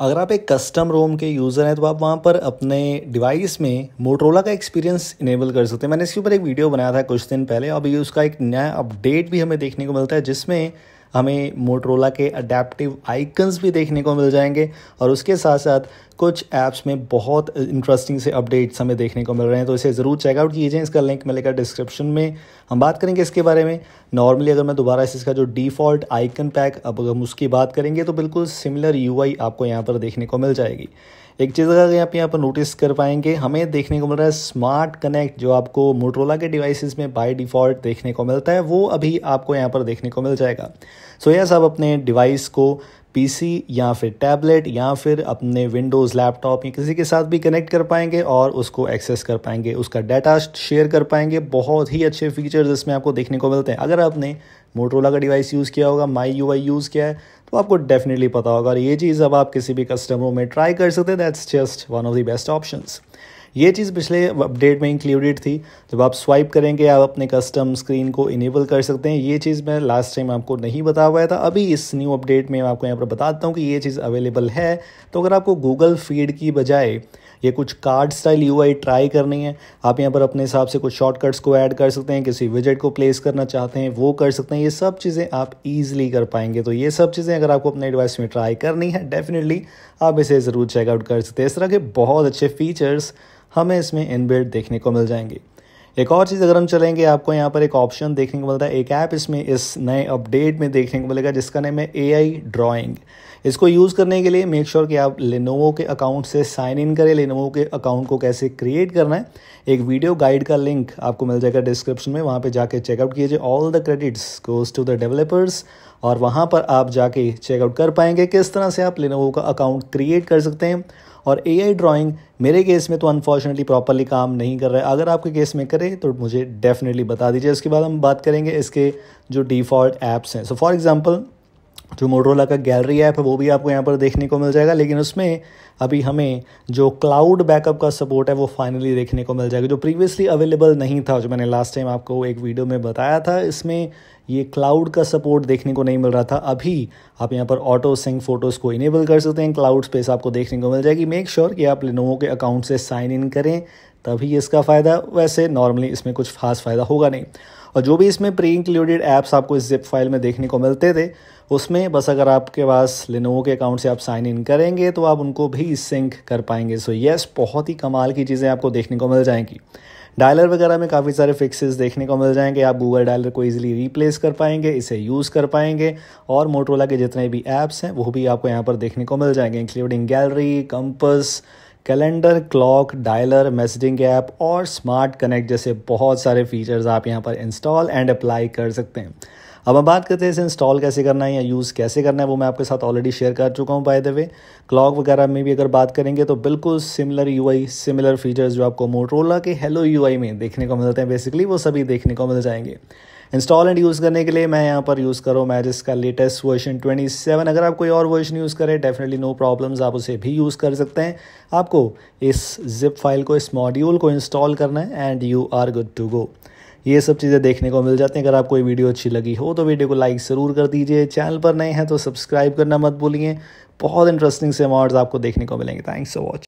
अगर आप एक कस्टम रोम के यूज़र हैं तो आप वहाँ पर अपने डिवाइस में मोटरोला का एक्सपीरियंस इनेबल कर सकते हैं मैंने इसके ऊपर एक वीडियो बनाया था कुछ दिन पहले अभी उसका एक नया अपडेट भी हमें देखने को मिलता है जिसमें हमें मोटरोला के अडेप्टिव आइकन्स भी देखने को मिल जाएंगे और उसके साथ साथ कुछ ऐप्स में बहुत इंटरेस्टिंग से अपडेट्स हमें देखने को मिल रहे हैं तो इसे ज़रूर चेकआउट कीजिए इसका लिंक मिलेगा डिस्क्रिप्शन में हम बात करेंगे इसके बारे में नॉर्मली अगर मैं दोबारा इसका जो डिफ़ॉल्ट आइकन पैक अब अगर हम उसकी बात करेंगे तो बिल्कुल सिमिलर यू आपको यहाँ पर देखने को मिल जाएगी एक चीज़ अगर आप यहाँ पर नोटिस कर पाएंगे हमें देखने को मिल रहा है स्मार्ट कनेक्ट जो आपको मोटरोला के डिवाइसेस में बाय डिफ़ॉल्ट देखने को मिलता है वो अभी आपको यहाँ पर देखने को मिल जाएगा सो so, यस आप अपने डिवाइस को पीसी या फिर टैबलेट या फिर अपने विंडोज़ लैपटॉप या किसी के साथ भी कनेक्ट कर पाएंगे और उसको एक्सेस कर पाएंगे उसका डाटा शेयर कर पाएंगे बहुत ही अच्छे फीचर्स इसमें आपको देखने को मिलते हैं अगर आपने मोटरोला का डिवाइस यूज़ किया होगा माई यू यूज़ किया है तो आपको डेफिनेटली पता होगा और ये चीज़ अब आप किसी भी कस्टमरों में ट्राई कर सकते हैं that's just one of the best options ये चीज़ पिछले अपडेट में इंक्लूडेड थी जब आप स्वाइप करेंगे आप अपने कस्टम स्क्रीन को इनेबल कर सकते हैं ये चीज़ मैं लास्ट टाइम आपको नहीं बता हुआ था अभी इस न्यू अपडेट में आपको यहाँ पर बताता हूँ कि ये चीज़ अवेलेबल है तो अगर आपको गूगल फीड की बजाय ये कुछ कार्ड स्टाइल यू ट्राई करनी है आप यहाँ पर अपने हिसाब से कुछ शॉर्टकट्स को ऐड कर सकते हैं किसी विजिट को प्लेस करना चाहते हैं वो कर सकते हैं ये सब चीज़ें आप ईजिली कर पाएंगे तो ये सब चीज़ें अगर आपको अपने डिवाइस में ट्राई करनी है डेफिनेटली आप इसे ज़रूर चेकआउट कर सकते हैं इस तरह के बहुत अच्छे फीचर्स हमें इसमें इनबिल्ट देखने को मिल जाएंगे एक और चीज़ अगर हम चलेंगे आपको यहाँ पर एक ऑप्शन देखने को मिलता है एक ऐप इसमें इस नए अपडेट में देखने को मिलेगा जिसका नाम है ए आई ड्राॅइंग इसको यूज़ करने के लिए मेक श्योर sure कि आप लेनोवो के अकाउंट से साइन इन करें लेनोवो के अकाउंट को कैसे क्रिएट करना है एक वीडियो गाइड का लिंक आपको मिल जाएगा डिस्क्रिप्शन में वहाँ पर जाके चेकआउट कीजिए all the credits goes to the developers और वहाँ पर आप जाके चेकआउट कर पाएंगे किस तरह से आप लेनोवो का अकाउंट क्रिएट कर सकते हैं और ए आई ड्राॅइंग मेरे केस में तो अनफॉर्चुनेटली प्रॉपरली काम नहीं कर रहा है अगर आपके केस में करे तो मुझे डेफिनेटली बता दीजिए उसके बाद हम बात करेंगे इसके जो डिफ़ॉल्ट ऐप्स हैं सो फॉर एग्ज़ाम्पल जो मोटरोला का गैलरी ऐप है वो भी आपको यहाँ पर देखने को मिल जाएगा लेकिन उसमें अभी हमें जो क्लाउड बैकअप का सपोर्ट है वो फाइनली देखने को मिल जाएगा जो प्रीवियसली अवेलेबल नहीं था जो मैंने लास्ट टाइम आपको एक वीडियो में बताया था इसमें ये क्लाउड का सपोर्ट देखने को नहीं मिल रहा था अभी आप यहाँ पर ऑटो सिंक फोटोज़ को इनेबल कर सकते हैं क्लाउड स्पेस आपको देखने को मिल जाएगी मेक श्योर sure कि आप लिनोवो के अकाउंट से साइन इन करें तभी इसका फ़ायदा वैसे नॉर्मली इसमें कुछ खास फ़ायदा होगा नहीं और जो भी इसमें प्री इंक्लूडेड ऐप्स आपको इस जिप फाइल में देखने को मिलते थे उसमें बस अगर आपके पास लिनोवो के अकाउंट से आप साइन इन करेंगे तो आप उनको भी सिंक कर पाएंगे सो यस येस बहुत ही कमाल की चीज़ें आपको देखने को मिल जाएंगी डायलर वगैरह में काफ़ी सारे फिक्सेस देखने को मिल जाएंगे आप गूगल डायलर को इजीली रिप्लेस कर पाएंगे इसे यूज़ कर पाएंगे और मोटरोला के जितने भी ऐप्स हैं वो भी आपको यहाँ पर देखने को मिल जाएंगे including gallery compass calendar clock dialer messaging app और स्मार्ट कनेक्ट जैसे बहुत सारे फीचर्स आप यहाँ पर इंस्टॉल एंड अप्लाई कर सकते हैं अब हम बात करते हैं इसे इंस्टॉल कैसे करना है या यूज़ कैसे करना है वो मैं आपके साथ ऑलरेडी शेयर कर चुका हूँ बाय द वे क्लॉक वगैरह में भी अगर बात करेंगे तो बिल्कुल सिमिलर यूआई सिमिलर फीचर्स जो आपको मोटरोला के हेलो यूआई में देखने को मिलते हैं बेसिकली वो सभी देखने को मिल जाएंगे इंस्टॉल एंड यूज़ करने के लिए मैं यहाँ पर यूज़ करूँ मैजिस का लेटेस्ट वर्जन 27 अगर आप कोई और वर्जन यूज़ करें डेफिनेटली नो प्रॉब्लम्स आप उसे भी यूज़ कर सकते हैं आपको इस जिप फाइल को इस मॉड्यूल को इंस्टॉल करना है and you are good to go ये सब चीज़ें देखने को मिल जाती हैं अगर आपको कोई वीडियो अच्छी लगी हो तो वीडियो को लाइक ज़रूर कर दीजिए चैनल पर नए हैं तो सब्सक्राइब करना मत भूलिए बहुत इंटरेस्टिंग से अमाउंट्स आपको देखने को मिलेंगे थैंक्स फॉर वॉचिंग